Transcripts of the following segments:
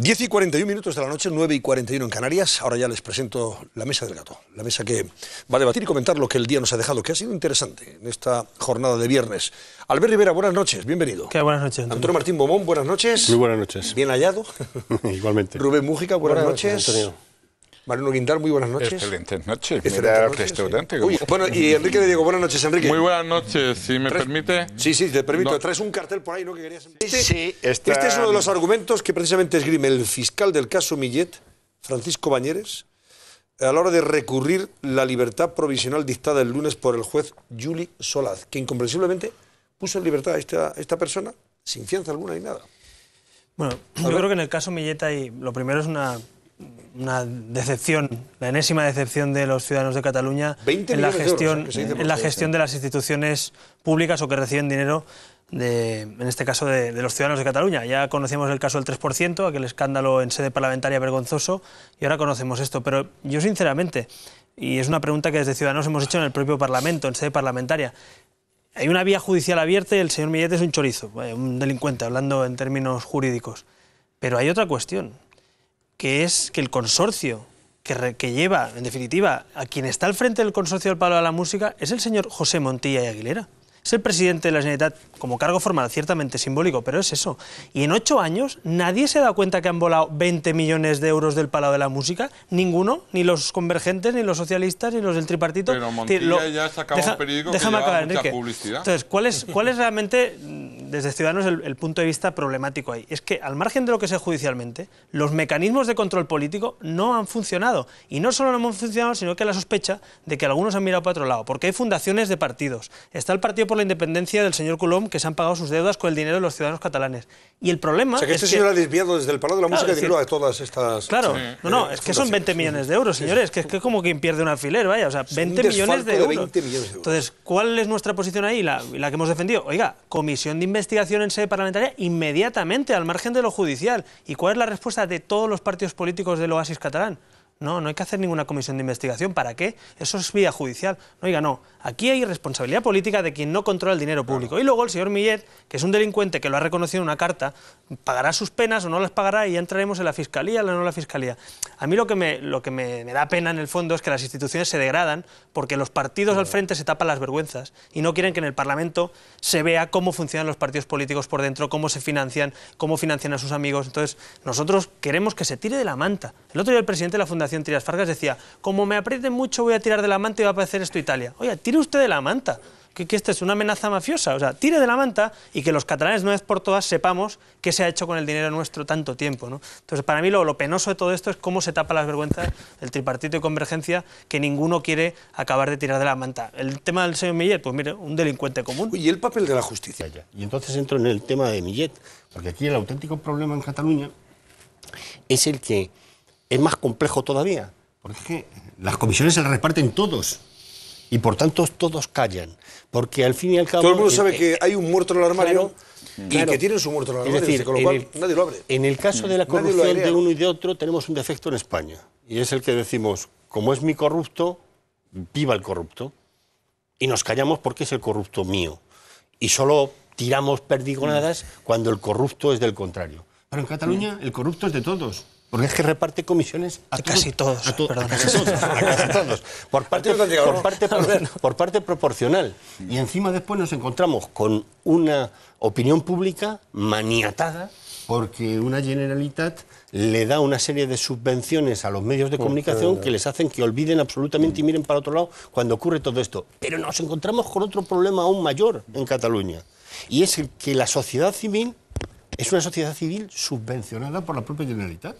10 y 41 minutos de la noche, 9 y 41 en Canarias. Ahora ya les presento la mesa del gato, la mesa que va a debatir y comentar lo que el día nos ha dejado, que ha sido interesante en esta jornada de viernes. Albert Rivera, buenas noches, bienvenido. Qué buenas noches. Antonio, Martín Bomón, buenas noches. Muy buenas noches. Bien hallado. Igualmente. Rubén Mújica, buenas, buenas noches. Marino Guindar, muy buenas noches. Excelentes noches. Excelente noche, restaurante. bueno, y Enrique le digo, buenas noches, Enrique. Muy buenas noches, si me permite. Sí, sí, te permito. Traes un cartel por ahí, ¿no? Que querías... Este, sí, este es uno de los argumentos que precisamente esgrime el fiscal del caso Millet, Francisco Bañeres, a la hora de recurrir la libertad provisional dictada el lunes por el juez Juli Solaz, que incomprensiblemente puso en libertad a esta, esta persona sin fianza alguna ni nada. Bueno, yo creo que en el caso Millet hay... lo primero es una una decepción, la enésima decepción de los ciudadanos de Cataluña en la gestión, en la gestión de las instituciones públicas o que reciben dinero, en este caso, de, los ciudadanos de Cataluña. Ya conocemos el caso del 3%, aquel escándalo en sede parlamentaria vergonzoso, y ahora conocemos esto. Pero yo, sinceramente, y es una pregunta que desde Ciudadanos hemos hecho en el propio Parlamento, en sede parlamentaria, hay una vía judicial abierta y el señor Millet es un chorizo, eh, un delincuente, hablando en términos jurídicos. Pero hay otra cuestión que es que el consorcio que, que, lleva, en definitiva, a quien está al frente del consorcio del Palo de la Música es el señor José Montilla y Aguilera es el presidente de la Generalitat como cargo formal ciertamente simbólico, pero es eso. Y en ocho años nadie se da cuenta que han volado 20 millones de euros del palo de la Música, ninguno, ni los convergentes, ni los socialistas, ni los del tripartito. Pero Montilla ya se Deja, un periódico que acabar, publicidad. Entonces, ¿cuál es, realmente, mm, desde Ciudadanos, el, punto de vista problemático ahí? Es que, al margen de lo que sea judicialmente, los mecanismos de control político no han funcionado. Y no solo no han funcionado, sino que la sospecha de que algunos han mirado para otro lado, porque hay fundaciones de partidos. Está el Partido por la independencia del señor Colom, que se han pagado sus deudas con el dinero de los ciudadanos catalanes. Y el problema. O que este señor ha desviado desde el palo de la Música de todas estas. Claro, no, no, eh, es que son 20 millones de euros, señores, que es como quien pierde un alfiler, vaya, o sea, 20 millones de, euros. Entonces, ¿cuál es nuestra posición ahí? La, la que hemos defendido. Oiga, comisión de investigación en sede parlamentaria inmediatamente, al margen de lo judicial. ¿Y cuál es la respuesta de todos los partidos políticos del oasis catalán? No, no hay que hacer ninguna comisión de investigación. ¿Para qué? Eso es vía judicial. No, diga no. Aquí hay responsabilidad política de quien no controla el dinero público. Y luego el señor Millet, que es un delincuente que lo ha reconocido en una carta, pagará sus penas o no las pagará y ya entraremos en la fiscalía o no en la fiscalía. A mí lo que, me, lo que me, da pena en el fondo es que las instituciones se degradan porque los partidos al frente se tapan las vergüenzas y no quieren que en el Parlamento se vea cómo funcionan los partidos políticos por dentro, cómo se financian, cómo financian a sus amigos. Entonces, nosotros queremos que se tire de la manta. El otro día el presidente de la Fundación en Tiras Fargas decía, como me aprieten mucho voy a tirar de la manta y va a aparecer esto Italia. Oye, tire usted de la manta, que, que esta es una amenaza mafiosa. O sea, tire de la manta y que los catalanes, una vez por todas, sepamos qué se ha hecho con el dinero nuestro tanto tiempo. ¿no? Entonces, para mí lo, lo penoso de todo esto es cómo se tapa las vergüenzas del tripartito y convergencia que ninguno quiere acabar de tirar de la manta. El tema del señor Millet, pues mire, un delincuente común. Y el papel de la justicia. ya. Y entonces entro en el tema de Millet, porque aquí el auténtico problema en Cataluña es el que es más complejo todavía, porque las comisiones se las reparten todos. Y por tanto todos callan, porque al fin y al cabo... Todo el mundo sabe e que hay un muerto en el armario y que tienen su muerto en el armario, es decir, lo cual nadie lo abre. En el caso de la corrupción de uno y de otro tenemos un defecto en España, y es el que decimos, como es mi corrupto, viva el corrupto, y nos callamos porque es el corrupto mío, y solo tiramos perdigonadas cuando el corrupto es del contrario. Pero en Cataluña mm. el corrupto es de todos. Porque es que reparte comisiones a, casi todos. Por parte, proporcional. Y encima después nos encontramos con una opinión pública maniatada porque una Generalitat le da una serie de subvenciones a los medios de oh, comunicación que les hacen que olviden absolutamente y miren para otro lado cuando ocurre todo esto. Pero nos encontramos con otro problema aún mayor en Cataluña, y es que la sociedad civil es una sociedad civil subvencionada por la propia Generalitat.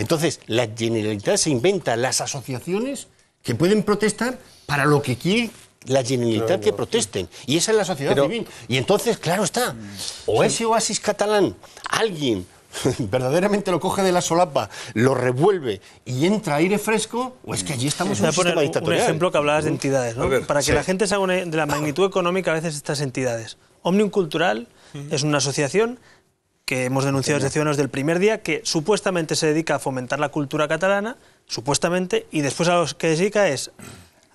Entonces, la Generalitat se inventa las asociaciones que pueden protestar para lo que quiere la Generalitat que protesten. Y esa es la sociedad civil. Y entonces, claro está, o ese oasis catalán, alguien verdaderamente lo coge de la solapa, lo revuelve y entra aire fresco, o pues es que allí estamos en un sistema dictatorial. Un ejemplo que hablabas de entidades, Para que la gente se haga una, de la magnitud económica a veces estas entidades. Omnium Cultural es una asociación que hemos denunciado desde Ciudadanos del primer día, que supuestamente se dedica a fomentar la cultura catalana, supuestamente, y después a lo que dedica es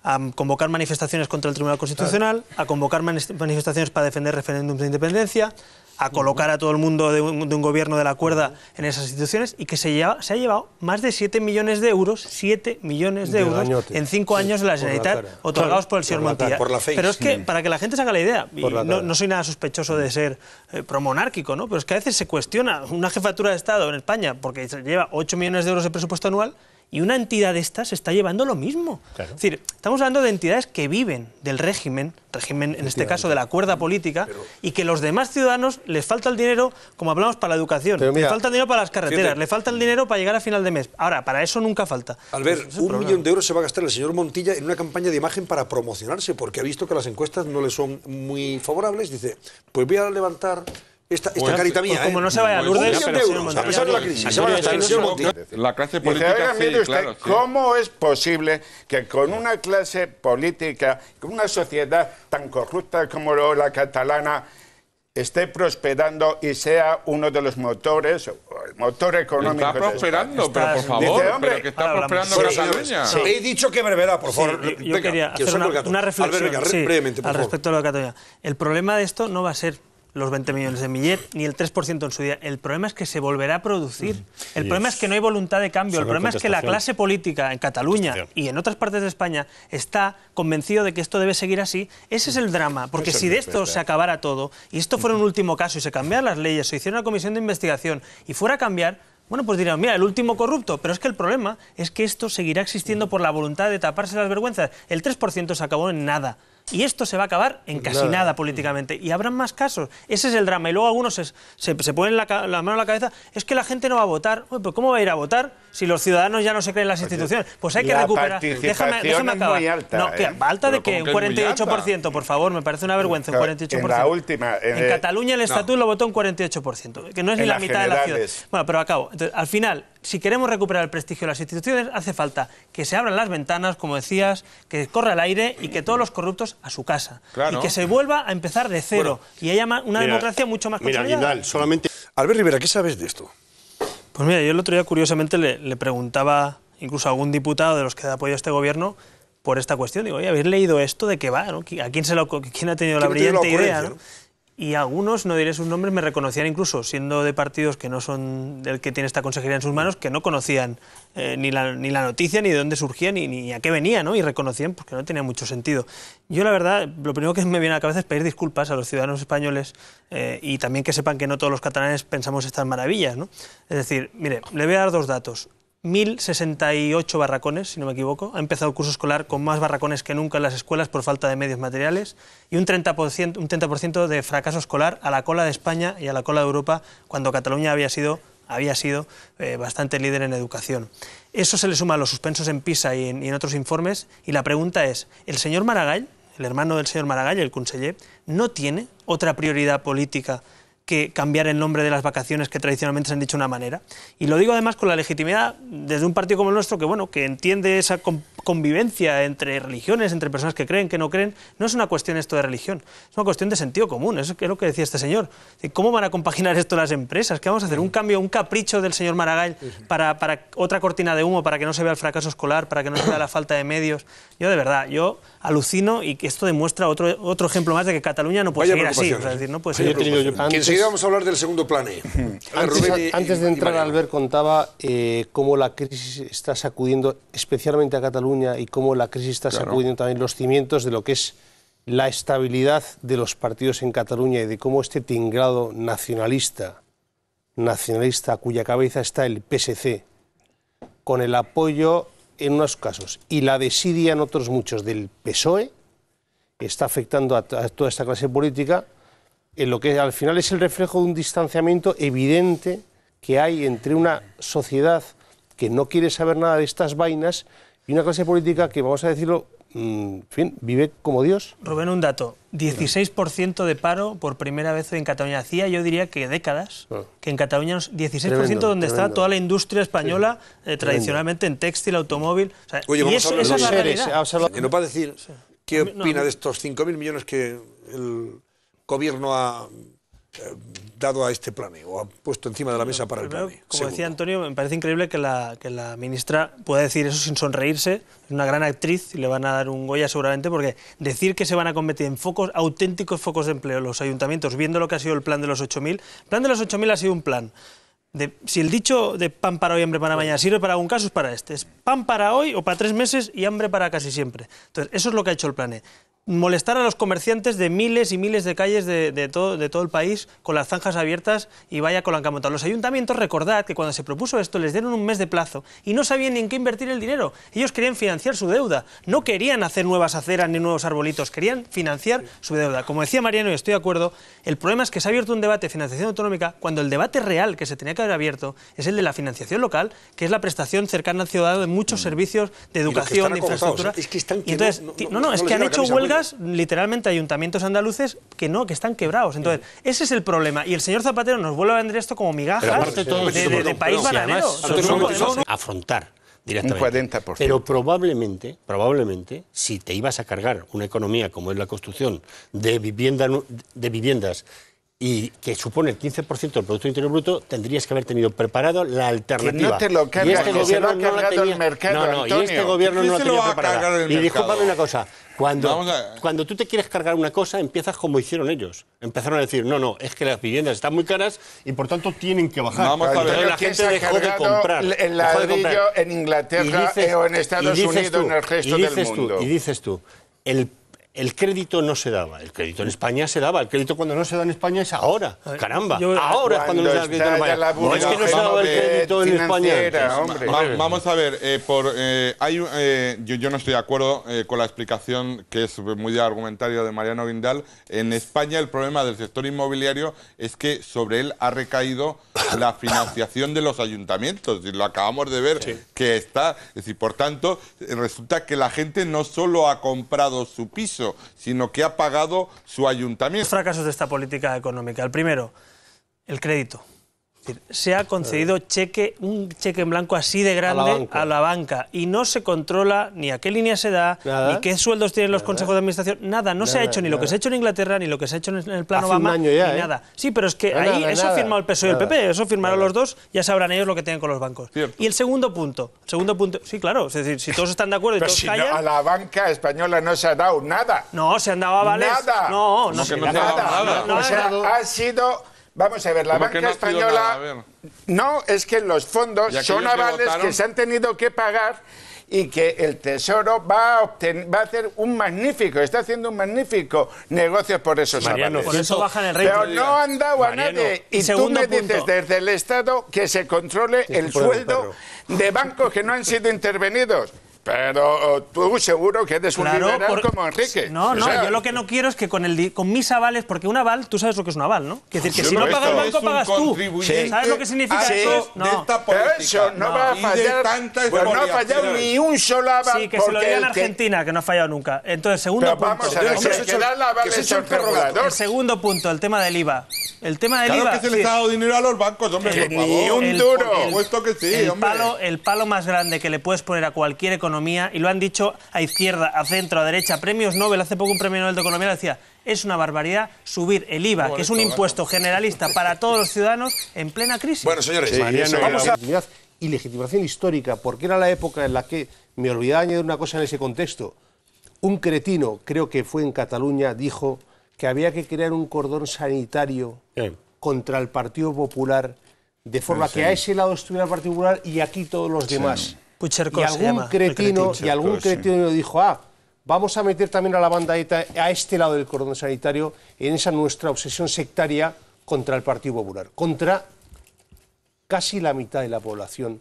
a convocar manifestaciones contra el Tribunal Constitucional, a convocar manifestaciones para defender referéndums de independencia, a colocar a todo el mundo de un, gobierno de la cuerda en esas instituciones y que se, se ha llevado más de 7 millones de euros, 7 millones de, euros en cinco años de la Generalitat otorgados por el señor Montilla. Pero es que, mm. para que la gente se haga la idea, no, soy nada sospechoso de mm. ser eh, promonárquico, ¿no? pero es que a veces se cuestiona una jefatura de Estado en España porque lleva 8 millones de euros de presupuesto anual y una entidad de estas está llevando lo mismo. Es decir, estamos hablando de entidades que viven del régimen, régimen en este caso de la cuerda política, y que los demás ciudadanos les falta el dinero, como hablamos, para la educación, les falta el dinero para las carreteras, le les falta el dinero para llegar a final de mes. Ahora, para eso nunca falta. Al ver, un millón de euros se va a gastar el señor Montilla en una campaña de imagen para promocionarse, porque ha visto que las encuestas no le son muy favorables. Dice, pues voy a levantar esta, carita mía. Pues como ¿eh? no se vaya a Lourdes, a pesar de la crisis. Se a La clase política. ¿cómo es posible que con una clase política, con una sociedad tan corrupta como la catalana, esté prosperando y sea uno de los motores, el motor económico. Está prosperando, pero por favor, está prosperando Cataluña. He dicho que brevedad, por favor. yo quería hacer una, reflexión brevemente, al respecto de lo de Cataluña. El problema de esto no va a ser los 20 millones de millet ni el 3% en su día. El problema es que se volverá a producir. El problema es, que no hay voluntad de cambio. El problema es que la clase política en Cataluña y en otras partes de España está convencido de que esto debe seguir así. Ese es el drama, porque si de esto se acabara todo y esto fuera un último caso y se cambiaran las leyes, se hiciera una comisión de investigación y fuera a cambiar, bueno, pues dirán, mira, el último corrupto, pero es que el problema es que esto seguirá existiendo por la voluntad de taparse las vergüenzas. El 3% se acabó en nada y esto se va a acabar en casi nada, políticamente. Y habrán más casos. Ese es el drama. Y luego algunos se, se, ponen la, mano en la cabeza, es que la gente no va a votar. ¿Cómo va a ir a votar? si los ciudadanos ya no se creen las instituciones? Pues hay que recuperar. Déjame, déjame acabar. alta, no, ¿eh? ¿Alta de que Un 48%, por favor, me parece una vergüenza, un 48%. En la última. Eh, en, Cataluña el estatuto lo votó un 48%, que no es ni la mitad de la ciudad. Bueno, pero acabo. Entonces, al final, si queremos recuperar el prestigio de las instituciones, hace falta que se abran las ventanas, como decías, que corra el aire y que todos los corruptos a su casa. Y que se vuelva a empezar de cero y haya una democracia mucho más consolidada. Mira, solamente... Albert Rivera, ¿qué sabes de esto? Pues mira, yo el otro día curiosamente le, preguntaba incluso a algún diputado de los que apoyado este gobierno por esta cuestión. Digo, oye, ¿habéis leído esto de qué va? ¿A quién, se lo, quién ha tenido la brillante idea? y algunos, no diré sus nombres, me reconocían incluso, siendo de partidos que no son del que tiene esta consejería en sus manos, que no conocían eh, ni, la, ni, la, noticia, ni de dónde surgía, ni, a qué venía, ¿no? Y reconocían porque no tenía mucho sentido. Yo, la verdad, lo primero que me viene a la cabeza es pedir disculpas a los ciudadanos españoles eh, y también que sepan que no todos los catalanes pensamos estas maravillas, ¿no? Es decir, mire, le voy a dar dos datos. 1.068 barracones, si no me equivoco. Ha empezado el curso escolar con más barracones que nunca en las escuelas por falta de medios materiales y un 30%, un 30 de fracaso escolar a la cola de España y a la cola de Europa cuando Cataluña había sido, había sido eh, bastante líder en educación. Eso se le suma a los suspensos en PISA y en, otros informes y la pregunta es, ¿el señor Maragall, el hermano del señor Maragall, el conseller, no tiene otra prioridad política que cambiar el nombre de las vacaciones que tradicionalmente se han dicho de una manera. Y lo digo además con la legitimidad desde un partido como el nuestro que, bueno, que entiende esa, convivencia entre religiones, entre personas que creen, que no creen, no es una cuestión esto de religión, es una cuestión de sentido común, eso es lo que decía este señor. ¿Cómo van a compaginar esto las empresas? ¿Qué vamos a hacer? ¿Un cambio, un capricho del señor Maragall para, otra cortina de humo, para que no se vea el fracaso escolar, para que no se vea la falta de medios? Yo de verdad, yo alucino y que esto demuestra otro, ejemplo más de que Cataluña no puede seguir así. vamos a hablar del segundo plan. E. antes, de entrar, Albert contaba eh, cómo la crisis está sacudiendo especialmente a Cataluña y cómo la crisis está sacudiendo también los cimientos de lo que es la estabilidad de los partidos en Cataluña y de cómo este tinglado nacionalista, nacionalista cuya cabeza está el PSC, con el apoyo en unos casos y la desidia en otros muchos del PSOE, está afectando a toda esta clase política, en lo que al final es el reflejo de un distanciamiento evidente que hay entre una sociedad que no quiere saber nada de estas vainas y una clase política que, vamos a decirlo, mm, en fin, vive como Dios. Rubén, un dato, 16% de paro por primera vez en Cataluña. Hacía yo diría que décadas, ah. que en Cataluña 16% donde está toda la industria española, eh, tradicionalmente en textil, automóvil. Oye, y esa es la realidad. que eh, no decir qué opina de estos 5.000 millones que el gobierno ha eh, dado a este plan o ha puesto encima de la mesa para el plan. Como decía Antonio, me parece increíble que la, que la ministra pueda decir eso sin sonreírse. Es una gran actriz y le van a dar un Goya seguramente porque decir que se van a convertir en focos, auténticos focos de empleo los ayuntamientos, viendo lo que ha sido el plan de los 8.000. El plan de los 8.000 ha sido un plan. De, si el dicho de pan para hoy, hambre para mañana sirve para algún caso, es para este. Es pan para hoy o para tres meses y hambre para casi siempre. Entonces, eso es lo que ha hecho el plan molestar a los comerciantes de miles y miles de calles de, todo, de todo, el país con las zanjas abiertas y vaya con la camotada. Los ayuntamientos, recordad que cuando se propuso esto les dieron un mes de plazo y no sabían ni en qué invertir el dinero. Ellos querían financiar su deuda, no querían hacer nuevas aceras ni nuevos arbolitos, querían financiar su deuda. Como decía Mariano, y estoy de acuerdo, el problema es que se ha abierto un debate de financiación autonómica cuando el debate real que se tenía que haber abierto es el de la financiación local, que es la prestación cercana al ciudadano de muchos mm. servicios de educación, de infraestructura. entonces, no, no es que han hecho huelga literalmente ayuntamientos andaluces, que no, que están quebrados. Entonces, ese es el problema. Y el señor Zapatero nos vuelve a vender esto como migajas de, país bananero. Afrontar directamente. Un 40%. Pero probablemente, probablemente, si te ibas a cargar una economía como es la construcción de, vivienda, de viviendas y que supone el 15% del Producto Bruto, tendrías que haber tenido preparado la alternativa. no y este ha y este gobierno no Y discúlpame una cosa, cuando, cuando tú te quieres cargar una cosa, empiezas como hicieron ellos. Empezaron a decir, no, no, es que las viviendas están muy caras y por tanto tienen que bajar. Vamos la gente dejó de comprar. El ladrillo en Inglaterra o en Estados Unidos, en el resto del mundo. y dices tú, el el crédito no se daba. El crédito en España se daba. El crédito cuando no se da en España es ahora. Caramba, ahora es cuando no se da el crédito en España. No es que no se daba el crédito en España. vamos a ver, eh, por, eh, hay, eh, yo, no estoy de acuerdo con la explicación que es muy argumentario de Mariano Vindal, En España el problema del sector inmobiliario es que sobre él ha recaído la financiación de los ayuntamientos. Y lo acabamos de ver que está. Es decir, por tanto, resulta que la gente no solo ha comprado su piso, sino que ha pagado su ayuntamiento. Los fracasos de esta política económica. El primero, el crédito se ha concedido cheque, un cheque en blanco así de grande a la, banca, y no se controla ni a qué línea se da, ni qué sueldos tienen los consejos de administración, nada, no se ha hecho ni lo que se ha hecho en Inglaterra, ni lo que se ha hecho en el plano Obama, ni ¿eh? nada. Sí, pero es que ahí eso ha firmado el PSOE y el PP, eso firmaron los dos, ya sabrán ellos lo que tienen con los bancos. Y el segundo punto, segundo punto, sí, claro, es decir, si todos están de acuerdo y a la banca española no se ha dado nada. No, se han dado avales. Nada. No, no, se, ha dado nada. ha sido Vamos a ver, la banca española... No, es que los fondos son avales que, se han tenido que pagar y que el Tesoro va a, va a hacer un magnífico, está haciendo un magnífico negocio por esos avales. eso Pero no han dado a nadie. Y tú me dices desde el Estado que se controle este el sueldo de bancos que no han sido intervenidos. Pero oh, tú seguro que eres un como Enrique. No, no, yo lo que no quiero es que con el con mis avales, porque un aval, tú sabes lo que es un aval, ¿no? que decir que si no paga el banco, pagas tú. ¿Sabes lo que significa eso? No. De esta política, no, va a fallar. Pues no ha fallado ni un solo aval. Sí, que se lo diga en Argentina, que... no ha fallado nunca. Entonces, segundo punto. Vamos a ver, que el el Segundo punto, el tema del IVA. El tema del IVA. Claro que se le está dando dinero a los bancos, hombre, Ni un duro. supuesto que sí, hombre. el palo más grande que le puedes poner a cualquier economía y lo han dicho a izquierda, a centro, a derecha. Premios Nobel, hace poco un premio Nobel de Economía decía, es una barbaridad subir el IVA, que es un impuesto generalista para todos los ciudadanos en plena crisis. Bueno, señores, sí, vamos a... Y legitimación histórica, porque era la época en la que, me olvidaba añadir una cosa en ese contexto, un cretino, creo que fue en Cataluña, dijo que había que crear un cordón sanitario contra el Partido Popular, de forma pues que a ese lado estuviera el Partido Popular y aquí todos los demás y algún cretino, dijo, ah, vamos a meter también a la banda ETA a este lado del cordón sanitario en esa nuestra obsesión sectaria contra el Partido Popular, contra casi la mitad de la población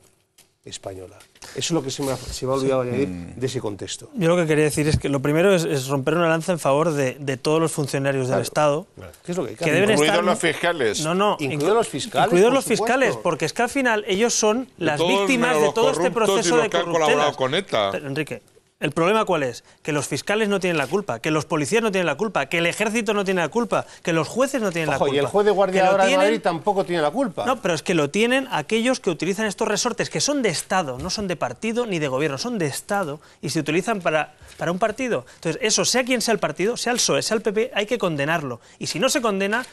española. Eso es lo que se me ha, se me olvidado añadir mm. de ese contexto. Yo lo que quería decir es que lo primero es, romper una lanza en favor de, todos los funcionarios del Estado. es lo que, deben estar, los fiscales. No, no. Incluidos los fiscales. Incluidos los fiscales, porque es que al final ellos son las víctimas de todo este proceso de corrupción. Enrique, el problema cuál es? Que los fiscales no tienen la culpa, que los policías no tienen la culpa, que el ejército no tiene la culpa, que los jueces no tienen la culpa. Y el juez de guardia ahora de tampoco tiene la culpa. No, pero es que lo tienen aquellos que utilizan estos resortes, que son de Estado, no son de partido ni de gobierno, son de Estado y se utilizan para, para un partido. Entonces, eso, sea quien sea el partido, sea el PSOE, sea el PP, hay que condenarlo. Y si no se condena,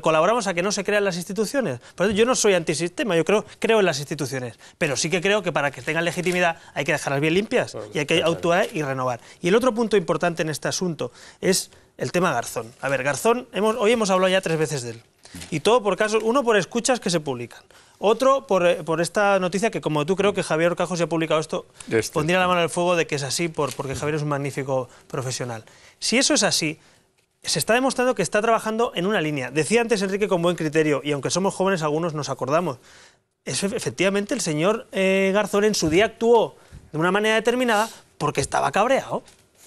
colaboramos a que no se crean las instituciones. Por eso yo no soy antisistema, yo creo, creo en las instituciones. Pero sí que creo que para que tengan legitimidad hay que dejarlas bien limpias y hay actuar y renovar. Y el otro punto importante en este asunto es el tema Garzón. A ver, Garzón, hoy hemos hablado ya tres veces de él. Y todo por casos, uno por escuchas que se publican, otro por, eh, esta noticia que como tú creo que Javier Orcajos... se ha publicado esto, este. pondría la mano al fuego de que es así por, porque Javier es un magnífico profesional. Si eso es así, se está demostrando que está trabajando en una línea. Decía antes Enrique con buen criterio, y aunque somos jóvenes algunos nos acordamos, es, efectivamente el señor eh, Garzón en su día actuó de una manera determinada, porque estaba cabreado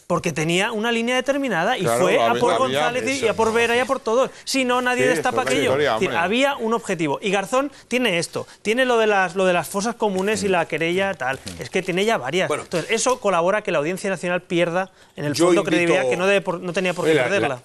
porque tenía una línea determinada y fue a por González y a por Vera y a por todos. Si no, nadie destapa aquello. había un objetivo. Y Garzón tiene esto, tiene lo de las, lo de las fosas comunes y la querella tal. Es que tiene ya varias. Entonces, eso colabora que la Audiencia Nacional pierda en el fondo credibilidad que no, no tenía por qué perderla.